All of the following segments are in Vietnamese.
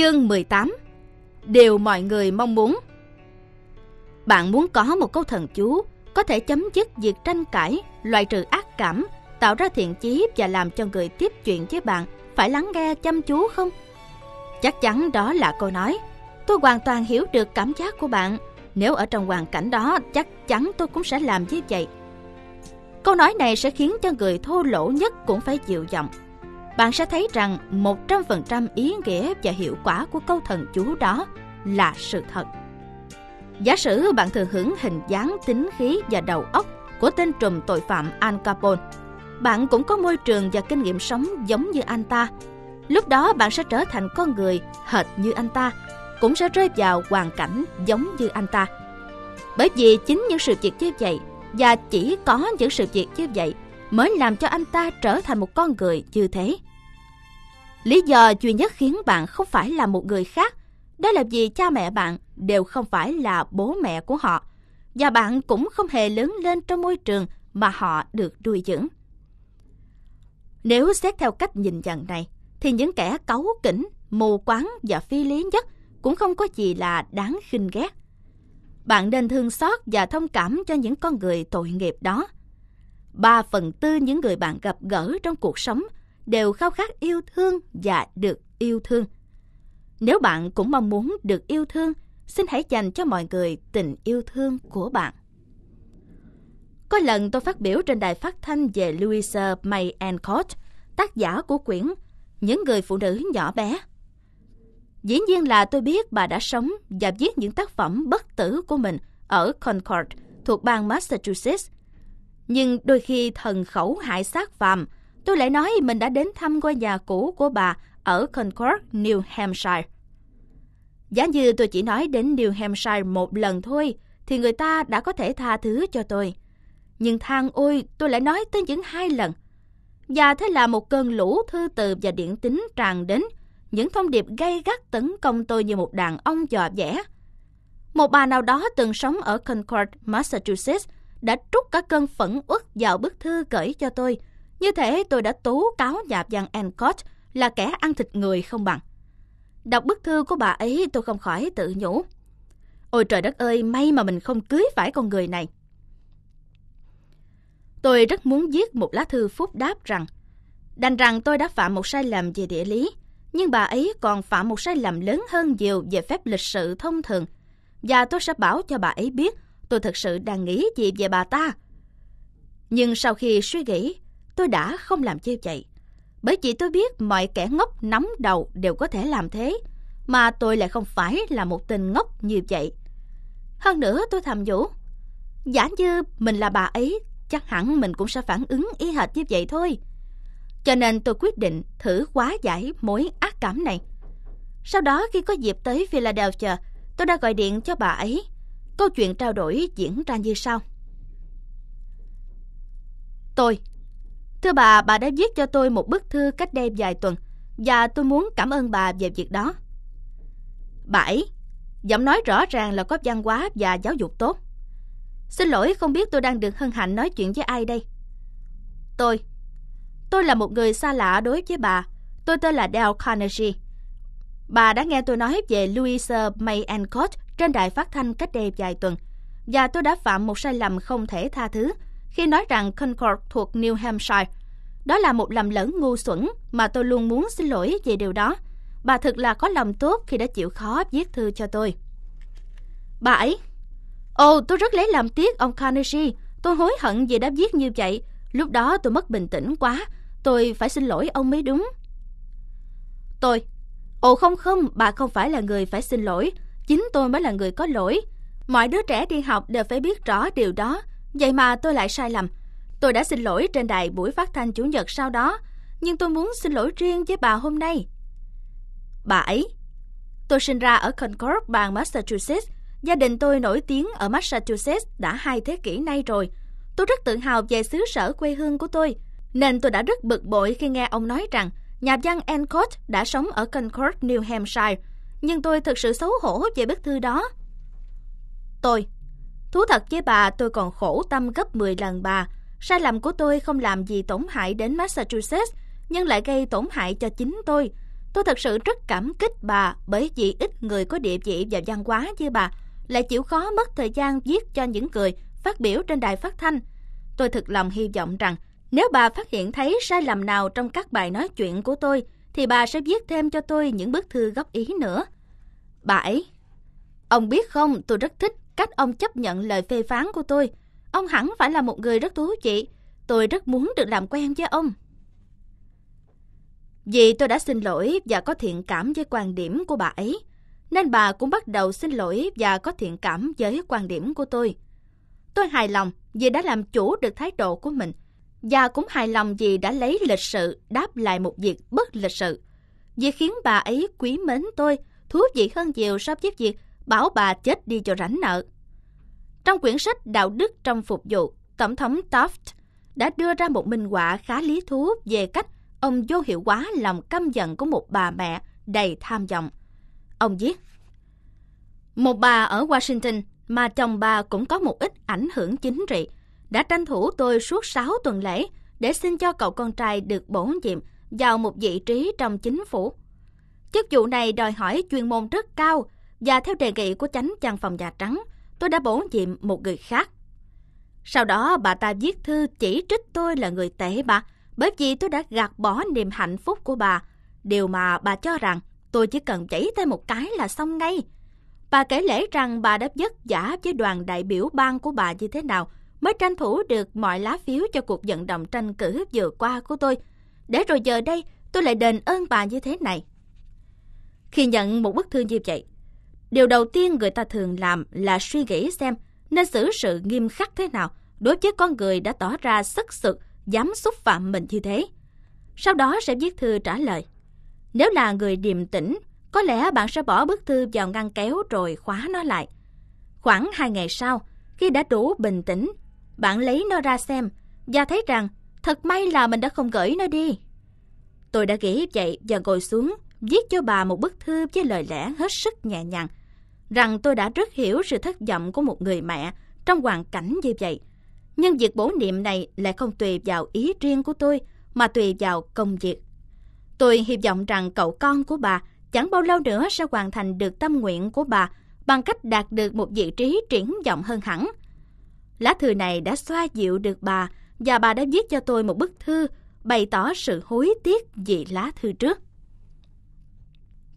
Chương 18 Điều mọi người mong muốn Bạn muốn có một câu thần chú có thể chấm dứt việc tranh cãi, loại trừ ác cảm, tạo ra thiện chí và làm cho người tiếp chuyện với bạn phải lắng nghe chăm chú không? Chắc chắn đó là câu nói. Tôi hoàn toàn hiểu được cảm giác của bạn. Nếu ở trong hoàn cảnh đó, chắc chắn tôi cũng sẽ làm như vậy. Câu nói này sẽ khiến cho người thô lỗ nhất cũng phải chịu giọng bạn sẽ thấy rằng 100% ý nghĩa và hiệu quả của câu thần chú đó là sự thật. Giả sử bạn thừa hưởng hình dáng tính khí và đầu óc của tên trùm tội phạm Al Capone, bạn cũng có môi trường và kinh nghiệm sống giống như anh ta. Lúc đó bạn sẽ trở thành con người hệt như anh ta, cũng sẽ rơi vào hoàn cảnh giống như anh ta. Bởi vì chính những sự việc như vậy và chỉ có những sự việc như vậy mới làm cho anh ta trở thành một con người như thế. Lý do duy nhất khiến bạn không phải là một người khác, đó là vì cha mẹ bạn đều không phải là bố mẹ của họ, và bạn cũng không hề lớn lên trong môi trường mà họ được nuôi dưỡng. Nếu xét theo cách nhìn nhận này, thì những kẻ cáu kỉnh, mù quáng và phi lý nhất cũng không có gì là đáng khinh ghét. Bạn nên thương xót và thông cảm cho những con người tội nghiệp đó. ba phần tư những người bạn gặp gỡ trong cuộc sống đều khao khát yêu thương và được yêu thương. Nếu bạn cũng mong muốn được yêu thương, xin hãy dành cho mọi người tình yêu thương của bạn. Có lần tôi phát biểu trên đài phát thanh về Louisa May Alcott, tác giả của quyển Những người phụ nữ nhỏ bé. Dĩ nhiên là tôi biết bà đã sống và viết những tác phẩm bất tử của mình ở Concord thuộc bang Massachusetts. Nhưng đôi khi thần khẩu hại xác phàm Tôi lại nói mình đã đến thăm ngôi nhà cũ của bà ở Concord, New Hampshire. Giá như tôi chỉ nói đến New Hampshire một lần thôi, thì người ta đã có thể tha thứ cho tôi. Nhưng thang ôi, tôi lại nói tới những hai lần. Và thế là một cơn lũ thư từ và điện tín tràn đến, những thông điệp gay gắt tấn công tôi như một đàn ông dò vẽ. Một bà nào đó từng sống ở Concord, Massachusetts, đã trút cả cơn phẫn uất vào bức thư gửi cho tôi – như thế tôi đã tố cáo dạ nhà văn Encott là kẻ ăn thịt người không bằng. Đọc bức thư của bà ấy tôi không khỏi tự nhủ. Ôi trời đất ơi, may mà mình không cưới phải con người này. Tôi rất muốn viết một lá thư phúc đáp rằng Đành rằng tôi đã phạm một sai lầm về địa lý, nhưng bà ấy còn phạm một sai lầm lớn hơn nhiều về phép lịch sự thông thường. Và tôi sẽ bảo cho bà ấy biết tôi thực sự đang nghĩ gì về bà ta. Nhưng sau khi suy nghĩ, tôi đã không làm như vậy. Bởi vì tôi biết mọi kẻ ngốc nắm đầu đều có thể làm thế, mà tôi lại không phải là một tên ngốc như vậy. Hơn nữa tôi thầm nhủ, giả như mình là bà ấy, chắc hẳn mình cũng sẽ phản ứng y hệt như vậy thôi. Cho nên tôi quyết định thử quá giải mối ác cảm này. Sau đó khi có dịp tới Philadelphia, tôi đã gọi điện cho bà ấy. Câu chuyện trao đổi diễn ra như sau. Tôi Thưa bà, bà đã viết cho tôi một bức thư cách đây vài tuần và tôi muốn cảm ơn bà về việc đó. 7. Giọng nói rõ ràng là có văn hóa và giáo dục tốt. Xin lỗi không biết tôi đang được hân hạnh nói chuyện với ai đây. Tôi. Tôi là một người xa lạ đối với bà. Tôi tên là Dale Carnegie. Bà đã nghe tôi nói về Louisa May Alcott trên đài phát thanh cách đây vài tuần và tôi đã phạm một sai lầm không thể tha thứ – khi nói rằng Concord thuộc New Hampshire. Đó là một lầm lẫn ngu xuẩn mà tôi luôn muốn xin lỗi về điều đó. Bà thực là có lòng tốt khi đã chịu khó viết thư cho tôi. Bà ấy Ồ, tôi rất lấy làm tiếc ông Carnegie. Tôi hối hận vì đã viết như vậy. Lúc đó tôi mất bình tĩnh quá. Tôi phải xin lỗi ông mới đúng. Tôi Ồ không không, bà không phải là người phải xin lỗi. Chính tôi mới là người có lỗi. Mọi đứa trẻ đi học đều phải biết rõ điều đó Vậy mà tôi lại sai lầm. Tôi đã xin lỗi trên đài buổi phát thanh chủ nhật sau đó, nhưng tôi muốn xin lỗi riêng với bà hôm nay. Bà ấy Tôi sinh ra ở Concord, bang Massachusetts. Gia đình tôi nổi tiếng ở Massachusetts đã hai thế kỷ nay rồi. Tôi rất tự hào về xứ sở quê hương của tôi, nên tôi đã rất bực bội khi nghe ông nói rằng nhà văn Encott đã sống ở Concord, New Hampshire. Nhưng tôi thực sự xấu hổ về bức thư đó. Tôi Thú thật với bà, tôi còn khổ tâm gấp 10 lần bà. Sai lầm của tôi không làm gì tổn hại đến Massachusetts, nhưng lại gây tổn hại cho chính tôi. Tôi thật sự rất cảm kích bà bởi vì ít người có địa vị và văn hóa như bà lại chịu khó mất thời gian viết cho những người phát biểu trên đài phát thanh. Tôi thực lòng hy vọng rằng nếu bà phát hiện thấy sai lầm nào trong các bài nói chuyện của tôi thì bà sẽ viết thêm cho tôi những bức thư góp ý nữa. Bà ấy, ông biết không, tôi rất thích cách ông chấp nhận lời phê phán của tôi. Ông hẳn phải là một người rất thú vị. Tôi rất muốn được làm quen với ông. Vì tôi đã xin lỗi và có thiện cảm với quan điểm của bà ấy, nên bà cũng bắt đầu xin lỗi và có thiện cảm với quan điểm của tôi. Tôi hài lòng vì đã làm chủ được thái độ của mình và cũng hài lòng vì đã lấy lịch sự đáp lại một việc bất lịch sự. vì khiến bà ấy quý mến tôi thú vị hơn nhiều so với việc bảo bà chết đi cho rảnh nợ. Trong quyển sách Đạo đức trong phục vụ, Tổng thống Taft đã đưa ra một minh họa khá lý thú về cách ông vô hiệu hóa lòng căm giận của một bà mẹ đầy tham vọng. Ông viết, Một bà ở Washington mà chồng bà cũng có một ít ảnh hưởng chính trị, đã tranh thủ tôi suốt 6 tuần lễ để xin cho cậu con trai được bổ nhiệm vào một vị trí trong chính phủ. Chức vụ này đòi hỏi chuyên môn rất cao và theo đề nghị của chánh văn phòng Nhà Trắng, tôi đã bổ nhiệm một người khác. Sau đó bà ta viết thư chỉ trích tôi là người tệ bà, bởi vì tôi đã gạt bỏ niềm hạnh phúc của bà, điều mà bà cho rằng tôi chỉ cần chảy tay một cái là xong ngay. Bà kể lễ rằng bà đã vất vả với đoàn đại biểu bang của bà như thế nào mới tranh thủ được mọi lá phiếu cho cuộc vận động tranh cử vừa qua của tôi. Để rồi giờ đây, tôi lại đền ơn bà như thế này. Khi nhận một bức thư như vậy, Điều đầu tiên người ta thường làm là suy nghĩ xem nên xử sự nghiêm khắc thế nào đối với con người đã tỏ ra sức sực, dám xúc phạm mình như thế. Sau đó sẽ viết thư trả lời. Nếu là người điềm tĩnh, có lẽ bạn sẽ bỏ bức thư vào ngăn kéo rồi khóa nó lại. Khoảng 2 ngày sau, khi đã đủ bình tĩnh, bạn lấy nó ra xem và thấy rằng thật may là mình đã không gửi nó đi. Tôi đã nghĩ vậy và ngồi xuống viết cho bà một bức thư với lời lẽ hết sức nhẹ nhàng, rằng tôi đã rất hiểu sự thất vọng của một người mẹ trong hoàn cảnh như vậy. Nhưng việc bổ niệm này lại không tùy vào ý riêng của tôi, mà tùy vào công việc. Tôi hy vọng rằng cậu con của bà chẳng bao lâu nữa sẽ hoàn thành được tâm nguyện của bà bằng cách đạt được một vị trí triển vọng hơn hẳn. Lá thư này đã xoa dịu được bà và bà đã viết cho tôi một bức thư bày tỏ sự hối tiếc vì lá thư trước.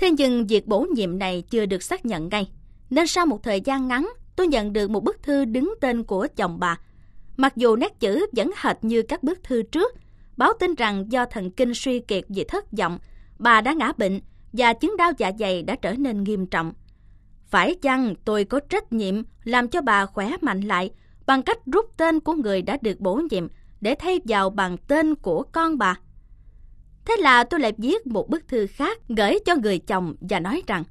Thế nhưng việc bổ nhiệm này chưa được xác nhận ngay. Nên sau một thời gian ngắn, tôi nhận được một bức thư đứng tên của chồng bà. Mặc dù nét chữ vẫn hệt như các bức thư trước, báo tin rằng do thần kinh suy kiệt vì thất vọng, bà đã ngã bệnh và chứng đau dạ dày đã trở nên nghiêm trọng. Phải chăng tôi có trách nhiệm làm cho bà khỏe mạnh lại bằng cách rút tên của người đã được bổ nhiệm để thay vào bằng tên của con bà? Thế là tôi lại viết một bức thư khác gửi cho người chồng và nói rằng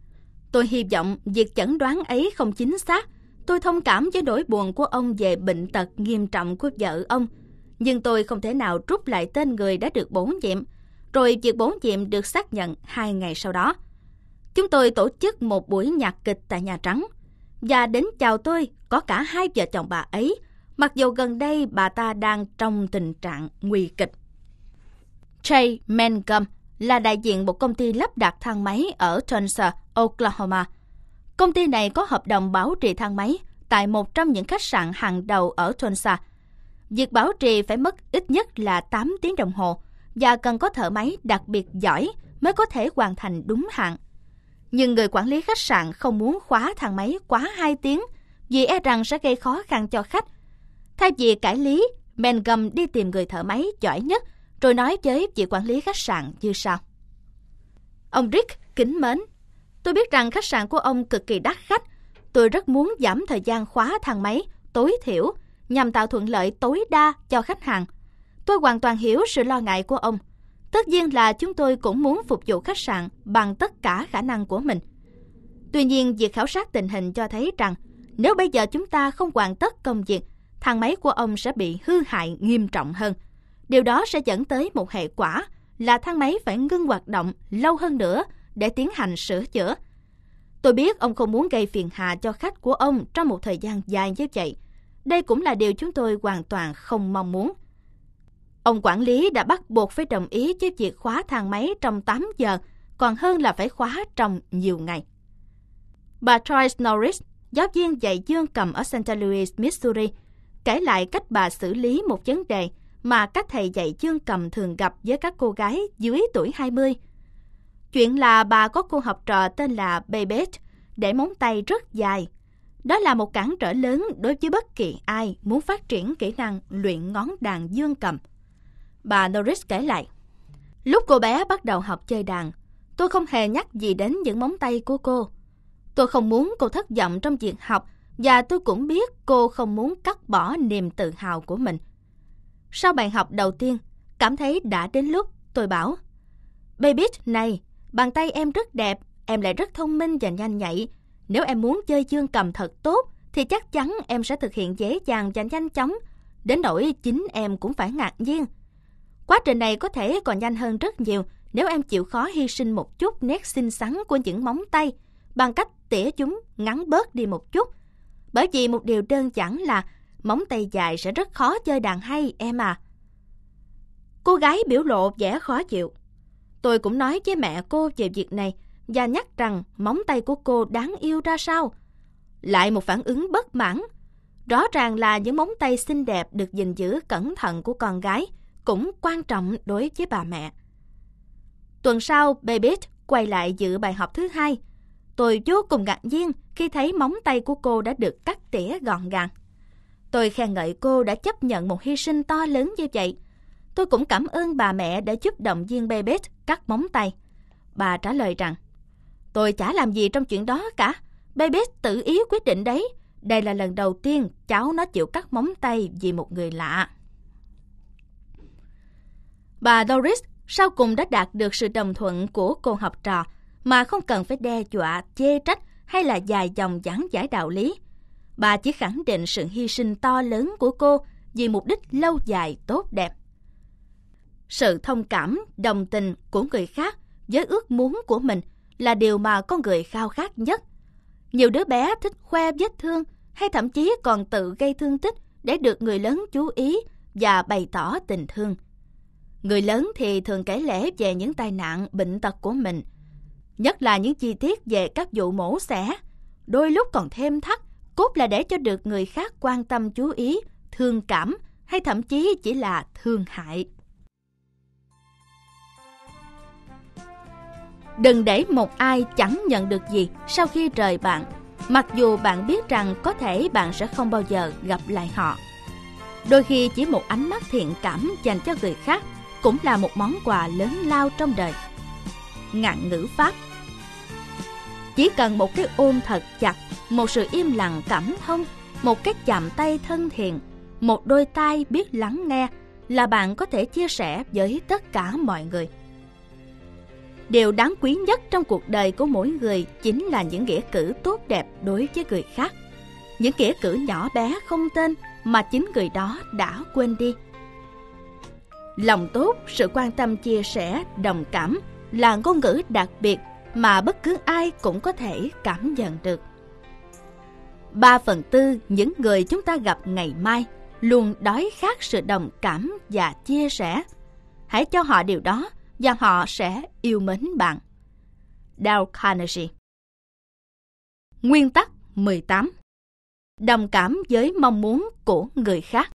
Tôi hy vọng việc chẩn đoán ấy không chính xác. Tôi thông cảm với nỗi buồn của ông về bệnh tật nghiêm trọng của vợ ông. Nhưng tôi không thể nào rút lại tên người đã được bổ nhiệm. Rồi việc bổ nhiệm được xác nhận hai ngày sau đó. Chúng tôi tổ chức một buổi nhạc kịch tại Nhà Trắng. Và đến chào tôi có cả hai vợ chồng bà ấy, mặc dù gần đây bà ta đang trong tình trạng nguy kịch. Jay Mangum là đại diện một công ty lắp đặt thang máy ở Tulsa, Oklahoma. Công ty này có hợp đồng bảo trì thang máy tại một trong những khách sạn hàng đầu ở Tulsa. Việc bảo trì phải mất ít nhất là 8 tiếng đồng hồ và cần có thợ máy đặc biệt giỏi mới có thể hoàn thành đúng hạn. Nhưng người quản lý khách sạn không muốn khóa thang máy quá 2 tiếng vì e rằng sẽ gây khó khăn cho khách. Thay vì cải lý, Mengum đi tìm người thợ máy giỏi nhất – rồi nói với chị quản lý khách sạn như sau. Ông Rick kính mến, tôi biết rằng khách sạn của ông cực kỳ đắt khách. Tôi rất muốn giảm thời gian khóa thang máy tối thiểu nhằm tạo thuận lợi tối đa cho khách hàng. Tôi hoàn toàn hiểu sự lo ngại của ông. Tất nhiên là chúng tôi cũng muốn phục vụ khách sạn bằng tất cả khả năng của mình. Tuy nhiên, việc khảo sát tình hình cho thấy rằng nếu bây giờ chúng ta không hoàn tất công việc, thang máy của ông sẽ bị hư hại nghiêm trọng hơn – Điều đó sẽ dẫn tới một hệ quả là thang máy phải ngưng hoạt động lâu hơn nữa để tiến hành sửa chữa. Tôi biết ông không muốn gây phiền hà cho khách của ông trong một thời gian dài như vậy. Đây cũng là điều chúng tôi hoàn toàn không mong muốn. Ông quản lý đã bắt buộc phải đồng ý với việc khóa thang máy trong 8 giờ, còn hơn là phải khóa trong nhiều ngày. Bà Joyce Norris, giáo viên dạy dương cầm ở St. Louis, Missouri, kể lại cách bà xử lý một vấn đề – mà các thầy dạy chương cầm thường gặp với các cô gái dưới tuổi 20. Chuyện là bà có cô học trò tên là Babette, để móng tay rất dài. Đó là một cản trở lớn đối với bất kỳ ai muốn phát triển kỹ năng luyện ngón đàn dương cầm. Bà Norris kể lại, lúc cô bé bắt đầu học chơi đàn, tôi không hề nhắc gì đến những móng tay của cô. Tôi không muốn cô thất vọng trong việc học và tôi cũng biết cô không muốn cắt bỏ niềm tự hào của mình – sau bài học đầu tiên, cảm thấy đã đến lúc, tôi bảo. Baby này, bàn tay em rất đẹp, em lại rất thông minh và nhanh nhạy. Nếu em muốn chơi chương cầm thật tốt, thì chắc chắn em sẽ thực hiện dễ dàng và nhanh chóng. Đến nỗi chính em cũng phải ngạc nhiên. Quá trình này có thể còn nhanh hơn rất nhiều nếu em chịu khó hy sinh một chút nét xinh xắn của những móng tay bằng cách tỉa chúng ngắn bớt đi một chút. Bởi vì một điều đơn giản là móng tay dài sẽ rất khó chơi đàn hay em à. Cô gái biểu lộ vẻ khó chịu. Tôi cũng nói với mẹ cô về việc này và nhắc rằng móng tay của cô đáng yêu ra sao. Lại một phản ứng bất mãn. Rõ ràng là những móng tay xinh đẹp được gìn giữ cẩn thận của con gái cũng quan trọng đối với bà mẹ. Tuần sau, baby quay lại dự bài học thứ hai. Tôi vô cùng ngạc nhiên khi thấy móng tay của cô đã được cắt tỉa gọn gàng. Tôi khen ngợi cô đã chấp nhận một hy sinh to lớn như vậy. Tôi cũng cảm ơn bà mẹ đã giúp động viên Bebet cắt móng tay. Bà trả lời rằng, tôi chả làm gì trong chuyện đó cả. Bebet tự ý quyết định đấy. Đây là lần đầu tiên cháu nó chịu cắt móng tay vì một người lạ. Bà Doris sau cùng đã đạt được sự đồng thuận của cô học trò mà không cần phải đe dọa, chê trách hay là dài dòng giảng giải đạo lý. Bà chỉ khẳng định sự hy sinh to lớn của cô vì mục đích lâu dài tốt đẹp. Sự thông cảm, đồng tình của người khác với ước muốn của mình là điều mà con người khao khát nhất. Nhiều đứa bé thích khoe vết thương hay thậm chí còn tự gây thương tích để được người lớn chú ý và bày tỏ tình thương. Người lớn thì thường kể lể về những tai nạn, bệnh tật của mình, nhất là những chi tiết về các vụ mổ xẻ, đôi lúc còn thêm thắt cốt là để cho được người khác quan tâm chú ý, thương cảm hay thậm chí chỉ là thương hại. Đừng để một ai chẳng nhận được gì sau khi rời bạn, mặc dù bạn biết rằng có thể bạn sẽ không bao giờ gặp lại họ. Đôi khi chỉ một ánh mắt thiện cảm dành cho người khác cũng là một món quà lớn lao trong đời. Ngạn ngữ Pháp Chỉ cần một cái ôm thật chặt một sự im lặng cảm thông, một cách chạm tay thân thiện, một đôi tai biết lắng nghe là bạn có thể chia sẻ với tất cả mọi người. Điều đáng quý nhất trong cuộc đời của mỗi người chính là những nghĩa cử tốt đẹp đối với người khác. Những nghĩa cử nhỏ bé không tên mà chính người đó đã quên đi. Lòng tốt, sự quan tâm chia sẻ, đồng cảm là ngôn ngữ đặc biệt mà bất cứ ai cũng có thể cảm nhận được. 3 phần tư những người chúng ta gặp ngày mai luôn đói khát sự đồng cảm và chia sẻ. Hãy cho họ điều đó và họ sẽ yêu mến bạn. Dale Carnegie Nguyên tắc 18 Đồng cảm với mong muốn của người khác